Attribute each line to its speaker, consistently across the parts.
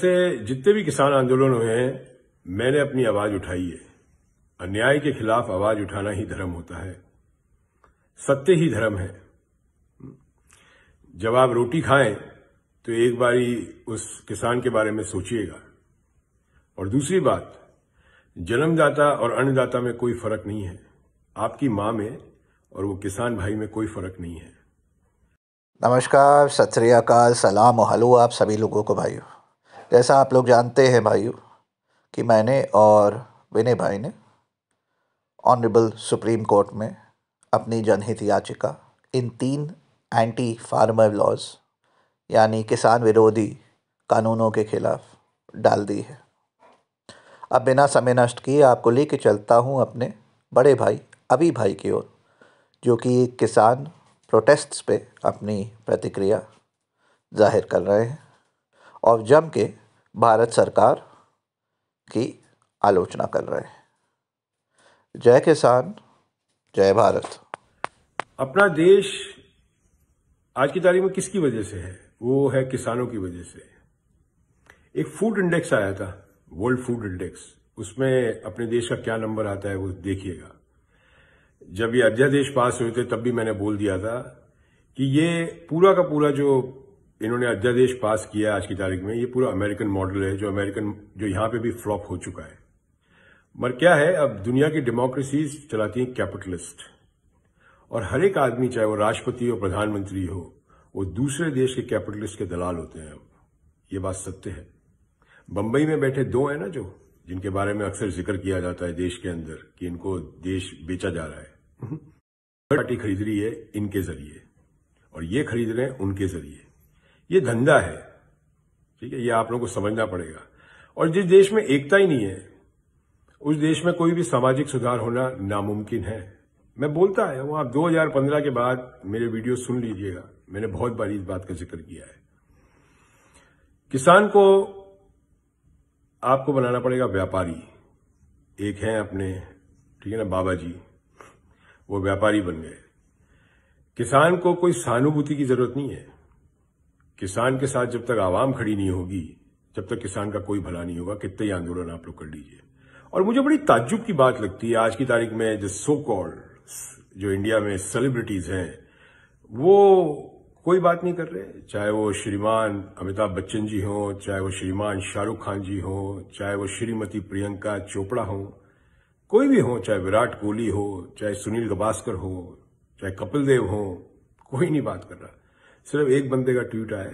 Speaker 1: से जितने भी किसान आंदोलन हुए हैं मैंने अपनी आवाज उठाई है अन्याय के खिलाफ आवाज उठाना ही धर्म होता है सत्य ही धर्म है जब आप रोटी खाएं तो एक बारी उस किसान के बारे में सोचिएगा और दूसरी बात जन्मदाता और अन्नदाता में कोई फर्क नहीं है आपकी माँ में और वो किसान भाई में कोई फर्क नहीं है नमस्कार सत सलाम सलाम हलो आप सभी लोगों को भाइयों जैसा आप लोग जानते हैं भाई कि मैंने और विनय भाई ने ऑनरेबल सुप्रीम कोर्ट में अपनी जनहित याचिका इन तीन एंटी फार्मर लॉज यानी किसान विरोधी कानूनों के खिलाफ डाल दी है अब बिना समय नष्ट किए आपको लेके चलता हूँ अपने बड़े भाई अभी भाई की ओर जो कि किसान प्रोटेस्ट्स पे अपनी प्रतिक्रिया जाहिर कर रहे हैं और जम के भारत सरकार की आलोचना कर रहे हैं जय किसान जय भारत अपना देश आज की तारीख में किसकी वजह से है वो है किसानों की वजह से एक फूड इंडेक्स आया था वर्ल्ड फूड इंडेक्स उसमें अपने देश का क्या नंबर आता है वो देखिएगा जब ये अध्यादेश पास हुए थे तब भी मैंने बोल दिया था कि ये पूरा का पूरा जो इन्होंने अध्यादेश पास किया आज की तारीख में ये पूरा अमेरिकन मॉडल है जो अमेरिकन जो यहां पे भी फ्लॉप हो चुका है मगर क्या है अब दुनिया की डेमोक्रेसीज चलाती है कैपिटलिस्ट और हर एक आदमी चाहे वो राष्ट्रपति हो प्रधानमंत्री हो वो दूसरे देश के कैपिटलिस्ट के दलाल होते हैं अब ये बात सत्य है बम्बई में बैठे दो हैं ना जो जिनके बारे में अक्सर जिक्र किया जाता है देश के अंदर कि इनको देश बेचा जा रहा है हम्म। पार्टी खरीद रही है इनके जरिए और ये खरीद रहे हैं उनके जरिए ये धंधा है ठीक है ये आप लोगों को समझना पड़ेगा और जिस देश में एकता ही नहीं है उस देश में कोई भी सामाजिक सुधार होना नामुमकिन है मैं बोलता है वो आप 2015 के बाद मेरे वीडियो सुन लीजिएगा मैंने बहुत बार इस बात का जिक्र किया है किसान को आपको बनाना पड़ेगा व्यापारी एक हैं अपने ठीक है ना बाबा जी वो व्यापारी बन गए किसान को कोई सहानुभूति की जरूरत नहीं है किसान के साथ जब तक आवाम खड़ी नहीं होगी जब तक किसान का कोई भला नहीं होगा कितने ही आंदोलन आप लोग कर लीजिए और मुझे बड़ी ताज्जुब की बात लगती है आज की तारीख में जो सो कॉल्ड जो इंडिया में सेलिब्रिटीज हैं वो कोई बात नहीं कर रहे चाहे वो श्रीमान अमिताभ बच्चन जी हों चाहे वो श्रीमान शाहरुख खान जी हों चाहे वो श्रीमती प्रियंका चोपड़ा हों कोई भी हो चाहे विराट कोहली हो चाहे सुनील गवास्कर हो चाहे कपिल देव हो कोई नहीं बात कर रहा सिर्फ एक बंदे का ट्वीट आया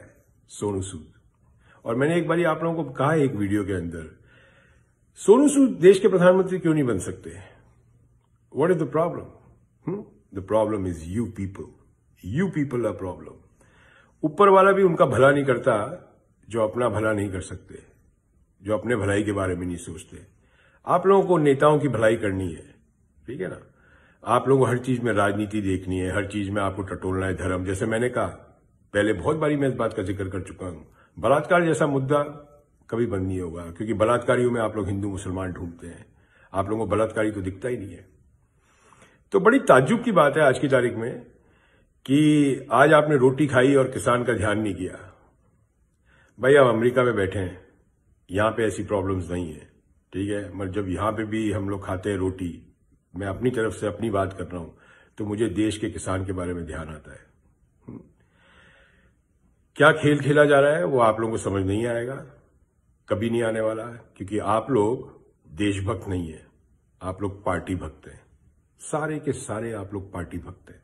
Speaker 1: सोनू सूद और मैंने एक बार आप लोगों को कहा एक वीडियो के अंदर सोनू सूद देश के प्रधानमंत्री क्यों नहीं बन सकते what is the problem the problem is you people you people a problem ऊपर वाला भी उनका भला नहीं करता जो अपना भला नहीं कर सकते जो अपने भलाई के बारे में नहीं सोचते आप लोगों को नेताओं की भलाई करनी है ठीक है ना आप लोगों को हर चीज में राजनीति देखनी है हर चीज में आपको टटोलना है धर्म जैसे मैंने कहा पहले बहुत बारी मैं इस बात का जिक्र कर चुका हूं बलात्कार जैसा मुद्दा कभी बंद नहीं होगा क्योंकि बलात्कारियों में आप लोग हिंदू मुसलमान ढूंढते हैं आप लोगों को बलात्कारी तो दिखता ही नहीं है तो बड़ी ताज्जुब की बात है आज की तारीख में कि आज आपने रोटी खाई और किसान का ध्यान नहीं किया भाई आप अमरीका में बैठे हैं यहां पे ऐसी प्रॉब्लम्स नहीं है ठीक है मगर जब यहां पे भी हम लोग खाते हैं रोटी मैं अपनी तरफ से अपनी बात कर रहा हूं तो मुझे देश के किसान के बारे में ध्यान आता है क्या खेल खेला जा रहा है वो आप लोगों को समझ नहीं आएगा कभी नहीं आने वाला है क्योंकि आप लोग देशभक्त नहीं है आप लोग पार्टी भक्त हैं सारे के सारे आप लोग पार्टी भक्त हैं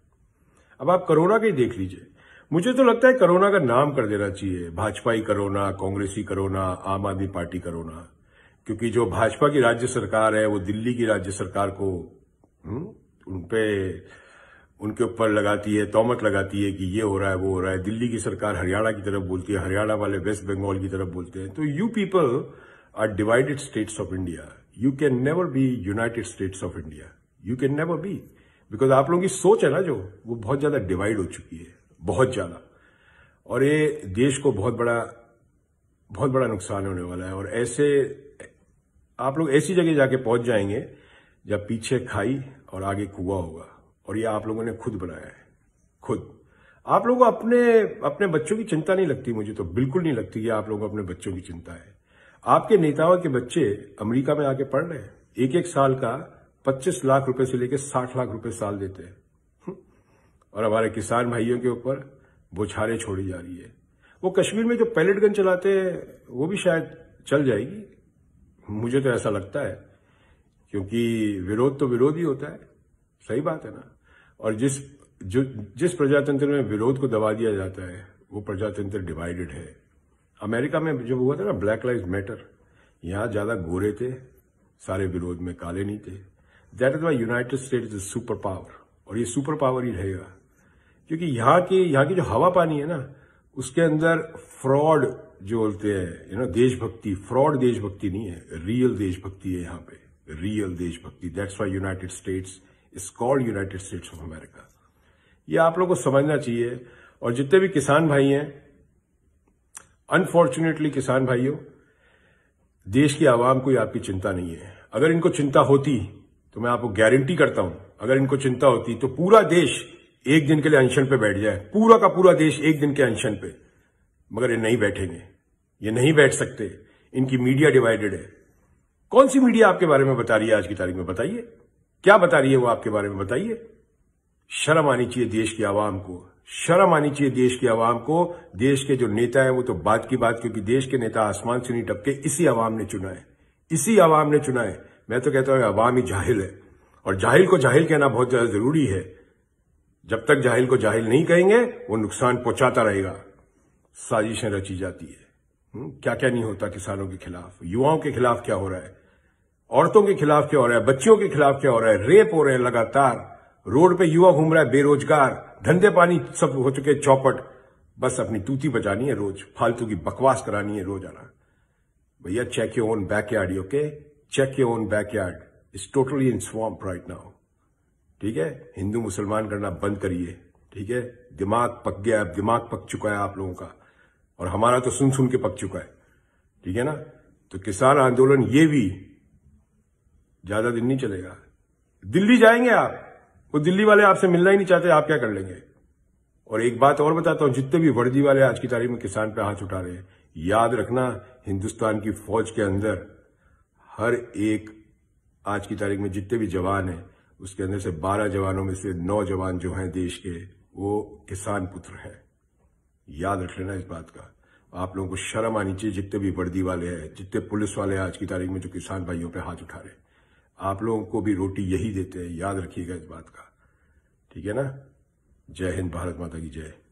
Speaker 1: अब आप कोरोना का ही देख लीजिए मुझे तो लगता है कोरोना का नाम कर देना चाहिए भाजपा करोना कोरोना ही corona Aam Aadmi party corona क्योंकि जो भाजपा की राज्य सरकार है वो दिल्ली की राज्य सरकार को हम्म, उनपे उनके ऊपर लगाती है तोमत लगाती है कि ये हो रहा है वो हो रहा है दिल्ली की सरकार हरियाणा की तरफ बोलती है हरियाणा वाले वेस्ट बंगाल की तरफ बोलते हैं तो you people are divided states of India you can never be united states of India you can never be because आप लोगों की सोच है ना जो वो बहुत ज्यादा डिवाइड हो चुकी है बहुत ज्यादा और ये देश को बहुत बड़ा बहुत बड़ा नुकसान होने वाला है और ऐसे आप लोग ऐसी जगह जाके पहुंच जाएंगे जब पीछे खाई और आगे कुआ होगा और ये आप लोगों ने खुद बनाया है खुद आप लोगों अपने अपने बच्चों की चिंता नहीं लगती मुझे तो बिल्कुल नहीं लगती कि आप लोगों अपने बच्चों की चिंता है आपके नेताओं के बच्चे अमेरिका में आके पढ़ रहे हैं एक एक साल का 25 लाख रुपए से लेकर 60 लाख रुपए साल देते हैं हम्म। और हमारे किसान भाइयों के ऊपर बोछारे छोड़ी जा रही है वो कश्मीर में जो पैलेट गन चलाते हैं वो भी शायद चल जाएगी मुझे तो ऐसा लगता है क्योंकि विरोध तो विरोध ही होता है सही बात है ना और जिस जो जिस प्रजातंत्र में विरोध को दबा दिया जाता है वो प्रजातंत्र डिवाइडेड है अमेरिका में जब हुआ था ना ब्लैक लाइफ मैटर यहाँ ज़्यादा गोरे थे सारे विरोध में काले नहीं थे that is why United State is super power और ये सुपर पावर ही रहेगा क्योंकि यहाँ की यहाँ की जो हवा पानी है ना उसके अंदर फ्रॉड जो बोलते हैं यू नो देशभक्ति फ्रॉड देशभक्ति नहीं है रियल देशभक्ति है यहाँ पे रियल देशभक्ति that's why United States is called United states of America ये आप लोगों को समझना चाहिए और जितने भी किसान भाई हैं अनफॉर्चुनेटली किसान भाइयों देश की आवाम कोई आपकी चिंता नहीं है अगर इनको चिंता होती तो मैं आपको गारंटी करता हूं अगर इनको चिंता होती तो पूरा देश एक दिन के लिए अनशन पे बैठ जाए पूरा का पूरा देश एक दिन के अनशन पे मगर ये नहीं बैठेंगे ये नहीं बैठ सकते इनकी मीडिया डिवाइडेड है कौन सी मीडिया आपके बारे में बता रही है आज की तारीख में बताइए क्या बता रही है वो आपके बारे में बताइए शर्म आनी चाहिए देश की आवाम को शर्म आनी चाहिए देश की आवाम को देश के जो नेता है वो तो बात की बात क्योंकि देश के नेता आसमान से नहीं टपके इसी आवाम ने चुना है इसी आवाम ने चुना है मैं तो कहता हूं आवाम ही जाहिल है और जाहिल को जाहिल कहना बहुत ज्यादा जरूरी है जब तक जाहिल को जाहिल नहीं कहेंगे वो नुकसान पहुंचाता रहेगा साजिशें रची जाती है हम्म, क्या क्या नहीं होता किसानों के खिलाफ युवाओं के खिलाफ क्या हो रहा है औरतों के खिलाफ क्या हो रहा है बच्चियों के खिलाफ क्या हो रहा है रेप हो रहे हैं लगातार रोड पे युवा घूम रहा है बेरोजगार धंधे पानी सब हो चुके चौपट बस अपनी तूती बजानी है रोज फालतू की बकवास करानी है रोज आना भैया check your own back yard okay check your own back yard is totally in swamp right now ठीक है हिंदू मुसलमान करना बंद करिए ठीक है दिमाग पक गया है दिमाग पक चुका है आप लोगों का और हमारा तो सुन सुन के पक चुका है ठीक है ना तो किसान आंदोलन ये भी ज्यादा दिन नहीं चलेगा दिल्ली जाएंगे आप वो दिल्ली वाले आपसे मिलना ही नहीं चाहते आप क्या कर लेंगे और एक बात और बताता हूं जितने भी वर्दी वाले आज की तारीख में किसान पे हाथ उठा रहे हैं याद रखना हिंदुस्तान की फौज के अंदर हर एक आज की तारीख में जितने भी जवान हैं उसके अंदर से बारह जवानों में से नौ जवान जो हैं देश के वो किसान पुत्र हैं याद रख लेना इस बात का आप लोगों को शर्म आनी चाहिए जितने भी वर्दी वाले हैं जितने पुलिस वाले हैं आज की तारीख में जो किसान भाइयों पे हाथ उठा रहे हैं आप लोगों को भी रोटी यही देते हैं याद रखिएगा इस बात का ठीक है ना जय हिंद भारत माता की जय